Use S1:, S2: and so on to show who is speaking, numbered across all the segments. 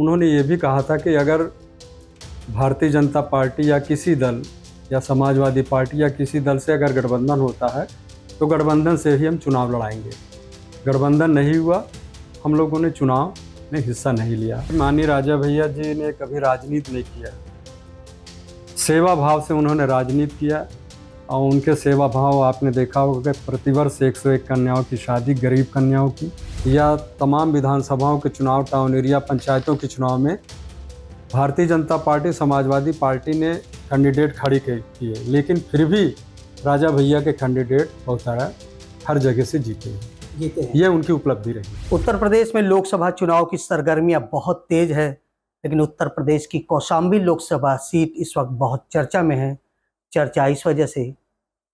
S1: उन्होंने ये भी कहा था कि अगर भारतीय जनता पार्टी या किसी दल या समाजवादी पार्टी या किसी दल से अगर गठबंधन होता है तो गठबंधन से ही हम चुनाव लड़ाएंगे गठबंधन नहीं हुआ हम लोगों ने चुनाव में हिस्सा नहीं लिया मानी राजा भैया जी ने कभी राजनीति नहीं किया सेवा भाव से उन्होंने राजनीति किया और उनके सेवा भाव आपने देखा होगा कि प्रतिवर्ष एक सौ एक कन्याओं की शादी गरीब कन्याओं की या तमाम विधानसभाओं के चुनाव टाउन एरिया पंचायतों के चुनाव में भारतीय जनता पार्टी समाजवादी पार्टी ने कैंडिडेट खड़ी किए लेकिन फिर भी राजा भैया के कैंडिडेट बहुत सारा हर जगह से जीते हैं जीते हैं ये उनकी उपलब्धि रही
S2: उत्तर प्रदेश में लोकसभा चुनाव की सरगर्मियां बहुत तेज है लेकिन उत्तर प्रदेश की कौशाम्बी लोकसभा सीट इस वक्त बहुत चर्चा में है चर्चा इस वजह से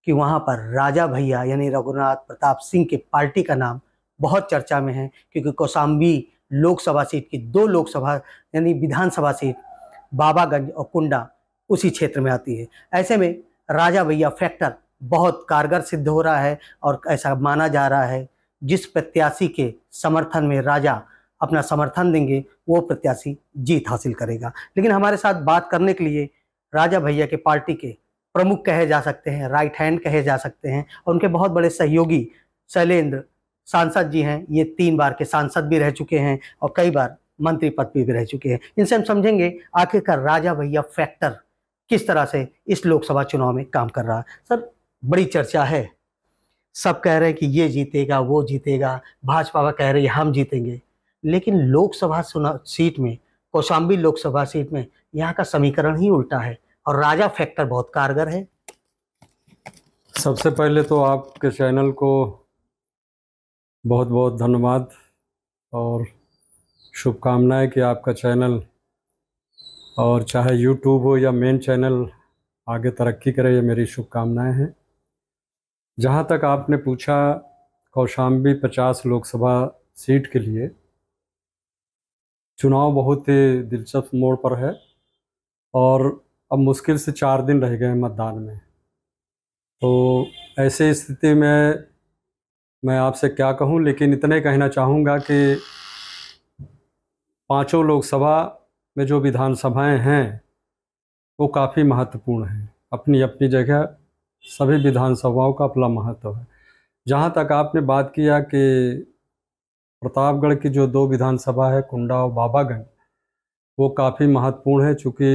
S2: कि वहाँ पर राजा भैया यानी रघुनाथ प्रताप सिंह के पार्टी का नाम बहुत चर्चा में है क्योंकि कौसाम्बी लोकसभा सीट की दो लोकसभा यानी विधानसभा सीट बाबागंज और कुंडा उसी क्षेत्र में आती है ऐसे में राजा भैया फैक्टर बहुत कारगर सिद्ध हो रहा है और ऐसा माना जा रहा है जिस प्रत्याशी के समर्थन में राजा अपना समर्थन देंगे वो प्रत्याशी जीत हासिल करेगा लेकिन हमारे साथ बात करने के लिए राजा भैया के पार्टी के प्रमुख कहे जा सकते हैं राइट हैंड कहे जा सकते हैं और उनके बहुत बड़े सहयोगी शैलेंद्र सांसद जी हैं ये तीन बार के सांसद भी रह चुके हैं और कई बार मंत्री पद भी रह चुके हैं इनसे हम समझेंगे आखिरकार राजा भैया फैक्टर किस तरह से इस लोकसभा चुनाव में काम कर रहा है सर बड़ी चर्चा है सब कह रहे हैं कि ये जीतेगा वो जीतेगा भाजपा कह रही है हम जीतेंगे लेकिन लोकसभा सीट में कौशाम्बी लोकसभा सीट में यहाँ का समीकरण ही उल्टा है और राजा फैक्टर बहुत कारगर
S1: है सबसे पहले तो आपके चैनल को बहुत बहुत धन्यवाद और शुभकामनाएं कि आपका चैनल और चाहे यूट्यूब हो या मेन चैनल आगे तरक्की करे ये मेरी शुभकामनाएं हैं जहाँ तक आपने पूछा कौशाम्बी पचास लोकसभा सीट के लिए चुनाव बहुत ही दिलचस्प मोड़ पर है और अब मुश्किल से चार दिन रह गए मतदान में तो ऐसे स्थिति में मैं आपसे क्या कहूं लेकिन इतने कहना चाहूँगा कि पांचों लोकसभा में जो विधानसभाएं हैं वो काफ़ी महत्वपूर्ण हैं अपनी अपनी जगह सभी विधानसभाओं का अपना महत्व है जहाँ तक आपने बात किया कि प्रतापगढ़ की जो दो विधानसभा है कुंडा और बाबागंज वो काफ़ी महत्वपूर्ण है चूँकि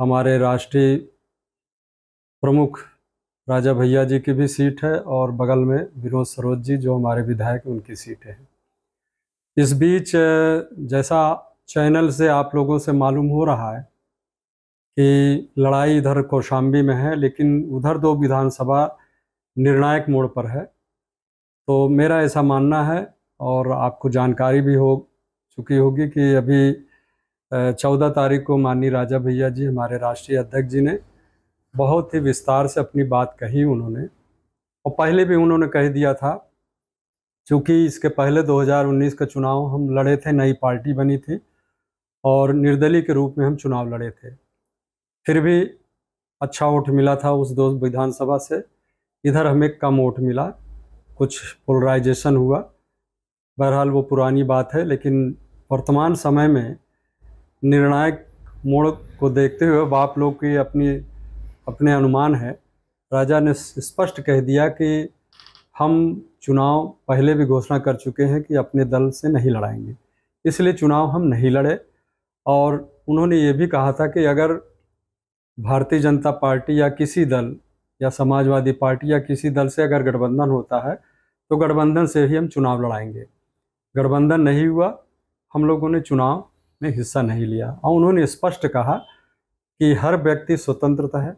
S1: हमारे राष्ट्रीय प्रमुख राजा भैया जी की भी सीट है और बगल में विनोद सरोज जी जो हमारे विधायक उनकी सीटें हैं इस बीच जैसा चैनल से आप लोगों से मालूम हो रहा है कि लड़ाई इधर कौशाम्बी में है लेकिन उधर दो विधानसभा निर्णायक मोड़ पर है तो मेरा ऐसा मानना है और आपको जानकारी भी हो चुकी होगी कि अभी चौदह तारीख को माननीय राजा भैया जी हमारे राष्ट्रीय अध्यक्ष जी ने बहुत ही विस्तार से अपनी बात कही उन्होंने और पहले भी उन्होंने कह दिया था क्योंकि इसके पहले 2019 का चुनाव हम लड़े थे नई पार्टी बनी थी और निर्दलीय के रूप में हम चुनाव लड़े थे फिर भी अच्छा वोट मिला था उस दो विधानसभा से इधर हमें कम वोट मिला कुछ पोलराइजेशन हुआ बहरहाल वो पुरानी बात है लेकिन वर्तमान समय में निर्णायक मोड़ को देखते हुए बाप लोग की अपनी अपने अनुमान है राजा ने स्पष्ट कह दिया कि हम चुनाव पहले भी घोषणा कर चुके हैं कि अपने दल से नहीं लड़ाएंगे इसलिए चुनाव हम नहीं लड़े और उन्होंने ये भी कहा था कि अगर भारतीय जनता पार्टी या किसी दल या समाजवादी पार्टी या किसी दल से अगर गठबंधन होता है तो गठबंधन से ही हम चुनाव लड़ाएंगे गठबंधन नहीं हुआ हम लोगों ने चुनाव में हिस्सा नहीं लिया और हाँ, उन्होंने स्पष्ट कहा कि हर व्यक्ति स्वतंत्रता है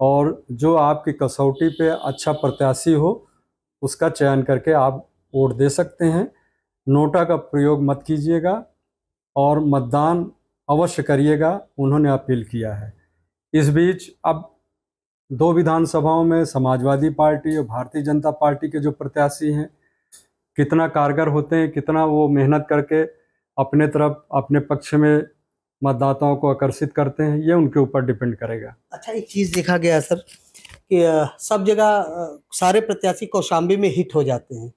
S1: और जो आपकी कसौटी पे अच्छा प्रत्याशी हो उसका चयन करके आप वोट दे सकते हैं नोटा का प्रयोग मत कीजिएगा और मतदान अवश्य करिएगा उन्होंने अपील किया है इस बीच अब दो विधानसभाओं में समाजवादी पार्टी और भारतीय जनता पार्टी के जो प्रत्याशी हैं कितना कारगर होते हैं कितना वो मेहनत करके अपने तरफ अपने पक्ष में मतदाताओं को आकर्षित करते हैं ये उनके ऊपर डिपेंड करेगा
S2: अच्छा एक चीज़ देखा गया सर कि सब जगह सारे प्रत्याशी कौशाम्बी में हिट हो जाते हैं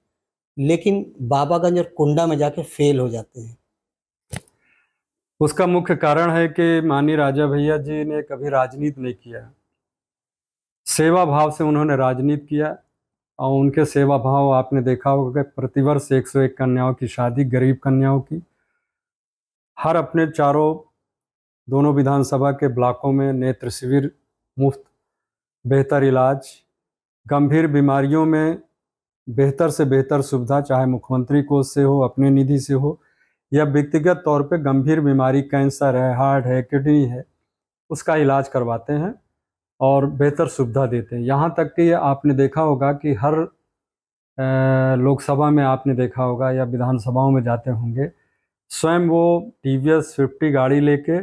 S1: लेकिन बाबागंज और कुंडा में जाके फेल हो जाते हैं उसका मुख्य कारण है कि मानी राजा भैया जी ने कभी राजनीति नहीं किया सेवा भाव से उन्होंने राजनीति किया और उनके सेवा भाव आपने देखा होगा कि प्रतिवर्ष एक सौ एक कन्याओं की शादी गरीब कन्याओं की हर अपने चारों दोनों विधानसभा के ब्लॉकों में नेत्र शिविर मुफ्त बेहतर इलाज गंभीर बीमारियों में बेहतर से बेहतर सुविधा चाहे मुख्यमंत्री को से हो अपने निधि से हो या व्यक्तिगत तौर पे गंभीर बीमारी कैंसर है हार्ट है किडनी है उसका इलाज करवाते हैं और बेहतर सुविधा देते हैं यहाँ तक कि आपने देखा होगा कि हर लोकसभा में आपने देखा होगा या विधानसभाओं में जाते होंगे स्वयं वो टी वी एस फिफ्टी गाड़ी लेके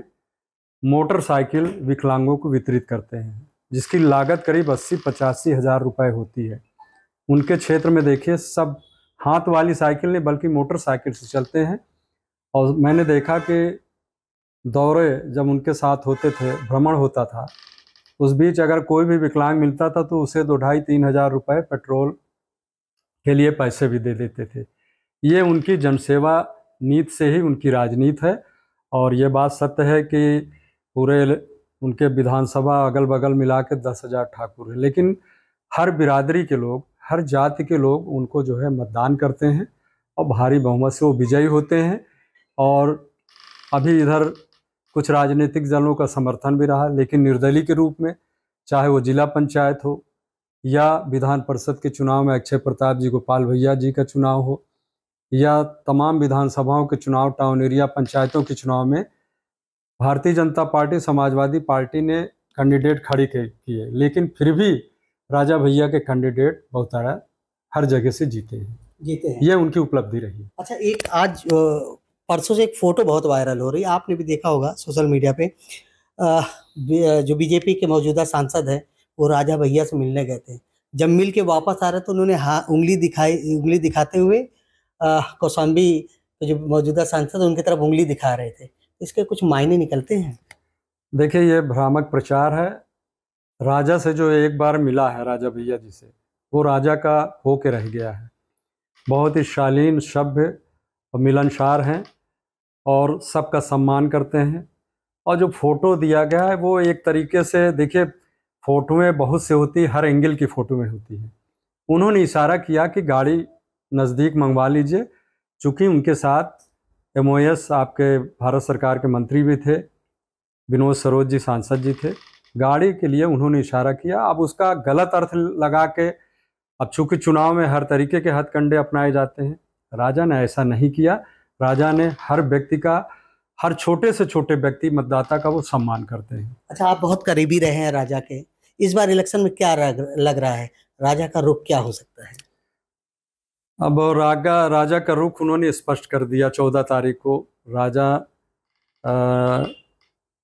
S1: मोटरसाइकिल विकलांगों को वितरित करते हैं जिसकी लागत करीब अस्सी पचासी हज़ार रुपये होती है उनके क्षेत्र में देखिए सब हाथ वाली साइकिल नहीं बल्कि मोटरसाइकिल से चलते हैं और मैंने देखा कि दौरे जब उनके साथ होते थे भ्रमण होता था उस बीच अगर कोई भी विकलांग मिलता था तो उसे दो ढाई तीन हज़ार रुपये पेट्रोल के लिए पैसे भी दे देते थे ये उनकी जनसेवा नीत से ही उनकी राजनीति है और ये बात सत्य है कि पूरे उनके विधानसभा अगल बगल मिला के दस हज़ार ठाकुर हैं लेकिन हर बिरादरी के लोग हर जाति के लोग उनको जो है मतदान करते हैं और भारी बहुमत से वो विजयी होते हैं और अभी इधर कुछ राजनीतिक दलों का समर्थन भी रहा लेकिन निर्दलीय के रूप में चाहे वो जिला पंचायत हो या विधान परिषद के चुनाव में अक्षय प्रताप जी गोपाल भैया जी का चुनाव हो या तमाम विधानसभाओं के चुनाव टाउन एरिया पंचायतों के चुनाव में भारतीय जनता पार्टी समाजवादी पार्टी ने कैंडिडेट खड़ी किए लेकिन फिर भी राजा भैया के कैंडिडेट बहुत सारा हर जगह से जीते हैं जीते हैं ये उनकी उपलब्धि रही
S2: अच्छा एक आज परसों से एक फ़ोटो बहुत वायरल हो रही है आपने भी देखा होगा सोशल मीडिया पे जो बीजेपी के मौजूदा सांसद हैं वो राजा भैया से मिलने गए थे जब मिल के वापस आ रहे तो उन्होंने हाँ उंगली दिखाई उंगली दिखाते हुए कौसम्बी के जो मौजूदा सांसद उनकी तरफ उंगली दिखा रहे थे
S1: इसके कुछ मायने निकलते हैं देखिए ये भ्रामक प्रचार है राजा से जो एक बार मिला है राजा भैया जी से वो राजा का हो के रह गया है बहुत ही शालीन सभ्य और मिलनसार हैं और सबका सम्मान करते हैं और जो फ़ोटो दिया गया है वो एक तरीके से देखिए फ़ोटोएँ बहुत से होती हर एंगल की फ़ोटोएँ होती हैं उन्होंने इशारा किया कि गाड़ी नज़दीक मंगवा लीजिए चूँकि उनके साथ एम आपके भारत सरकार के मंत्री भी थे विनोद सरोज जी सांसद जी थे गाड़ी के लिए उन्होंने इशारा किया अब उसका गलत अर्थ लगा के अब चूंकि चुनाव में हर तरीके के हथकंडे अपनाए जाते हैं राजा ने ऐसा नहीं किया राजा ने हर व्यक्ति का हर छोटे से छोटे व्यक्ति मतदाता का वो सम्मान करते हैं अच्छा आप बहुत
S2: करीबी रहे हैं राजा के इस बार इलेक्शन में क्या लग रहा है राजा का रुख क्या हो सकता है
S1: अब रागा राजा का रुख उन्होंने स्पष्ट कर दिया चौदह तारीख को राजा आ,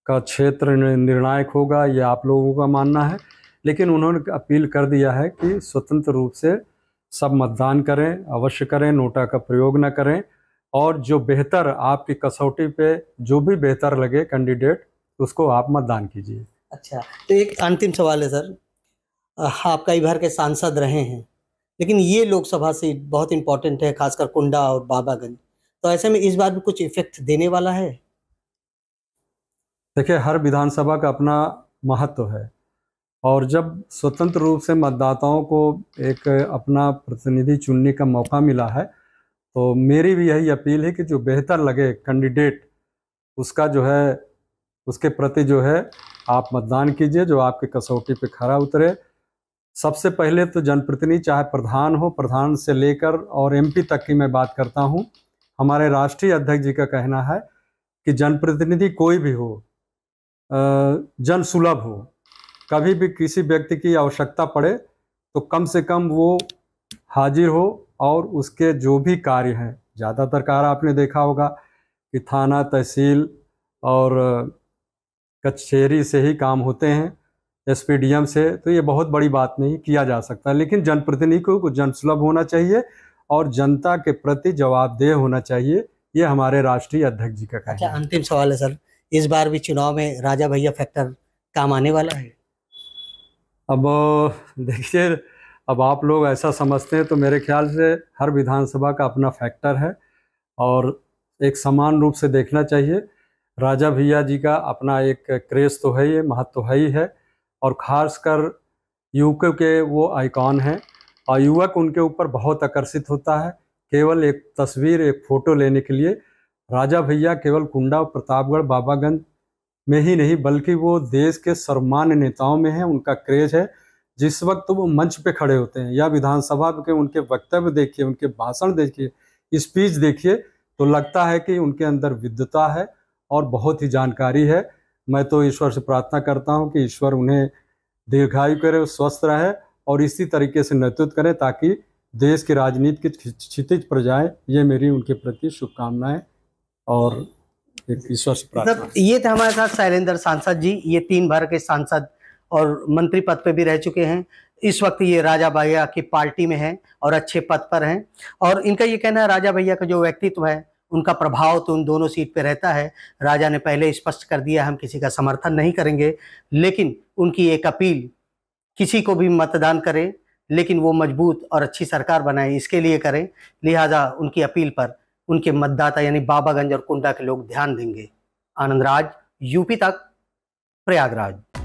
S1: का क्षेत्र निर्णायक होगा यह आप लोगों का मानना है लेकिन उन्होंने अपील कर दिया है कि स्वतंत्र रूप से सब मतदान करें अवश्य करें नोटा का प्रयोग न करें और जो बेहतर आपकी कसौटी पे जो भी बेहतर लगे कैंडिडेट उसको आप मतदान कीजिए अच्छा तो एक अंतिम
S2: सवाल है सर आपका इधर के सांसद रहे हैं लेकिन ये लोकसभा सीट बहुत इंपॉर्टेंट है खासकर कुंडा और बाबागंज तो ऐसे में इस बार भी कुछ इफेक्ट देने वाला है
S1: देखिए हर विधानसभा का अपना महत्व है और जब स्वतंत्र रूप से मतदाताओं को एक अपना प्रतिनिधि चुनने का मौका मिला है तो मेरी भी यही अपील है कि जो बेहतर लगे कैंडिडेट उसका जो है उसके प्रति जो है आप मतदान कीजिए जो आपके कसौटी पे खरा उतरे सबसे पहले तो जनप्रतिनिधि चाहे प्रधान हो प्रधान से लेकर और एमपी तक की मैं बात करता हूँ हमारे राष्ट्रीय अध्यक्ष जी का कहना है कि जनप्रतिनिधि कोई भी हो जन सुलभ हो कभी भी किसी व्यक्ति की आवश्यकता पड़े तो कम से कम वो हाजिर हो और उसके जो भी कार्य हैं ज़्यादातर कार्य आपने देखा होगा कि थाना तहसील और कचहरी से ही काम होते हैं एस से तो ये बहुत बड़ी बात नहीं किया जा सकता लेकिन जनप्रतिनिधियों को जनसुलभ होना चाहिए और जनता के प्रति जवाबदेह होना चाहिए ये हमारे राष्ट्रीय अध्यक्ष जी का अच्छा,
S2: अंतिम सवाल है
S1: सर इस बार भी चुनाव में राजा भैया फैक्टर काम आने वाला है अब देखिए अब आप लोग ऐसा समझते हैं तो मेरे ख्याल से हर विधानसभा का अपना फैक्टर है और एक समान रूप से देखना चाहिए राजा भैया जी का अपना एक क्रेज तो है ये महत्व तो है ही है और ख़ासकर युवक के वो आइकॉन हैं और युवक उनके ऊपर बहुत आकर्षित होता है केवल एक तस्वीर एक फ़ोटो लेने के लिए राजा भैया केवल कुंडा प्रतापगढ़ बाबागंज में ही नहीं बल्कि वो देश के सर्वमान्य नेताओं में हैं उनका क्रेज है जिस वक्त वो मंच पे खड़े होते हैं या विधानसभा के उनके वक्तव्य देखिए उनके भाषण देखिए स्पीच देखिए तो लगता है कि उनके अंदर विद्वता है और बहुत ही जानकारी है मैं तो ईश्वर से प्रार्थना करता हूँ कि ईश्वर उन्हें दीर्घायु करे स्वस्थ रहे और इसी तरीके से नेतृत्व करें ताकि देश की राजनीति की क्षितिज पर जाए ये मेरी उनके प्रति शुभकामनाएं और ईश्वर से प्रार्थना मतलब ये
S2: थे हमारे साथ शैलेंद्र सांसद जी ये तीन भर के सांसद और मंत्री पद पर भी रह चुके हैं इस वक्त ये राजा भैया की पार्टी में हैं और अच्छे पद पर हैं और इनका ये कहना है राजा भैया का जो व्यक्तित्व है उनका प्रभाव तो उन दोनों सीट पर रहता है राजा ने पहले स्पष्ट कर दिया हम किसी का समर्थन नहीं करेंगे लेकिन उनकी एक अपील किसी को भी मतदान करें लेकिन वो मजबूत और अच्छी सरकार बनाए इसके लिए करें लिहाजा उनकी अपील पर उनके मतदाता यानी बाबागंज और कुंडा के लोग ध्यान देंगे आनंद राज यूपी तक प्रयागराज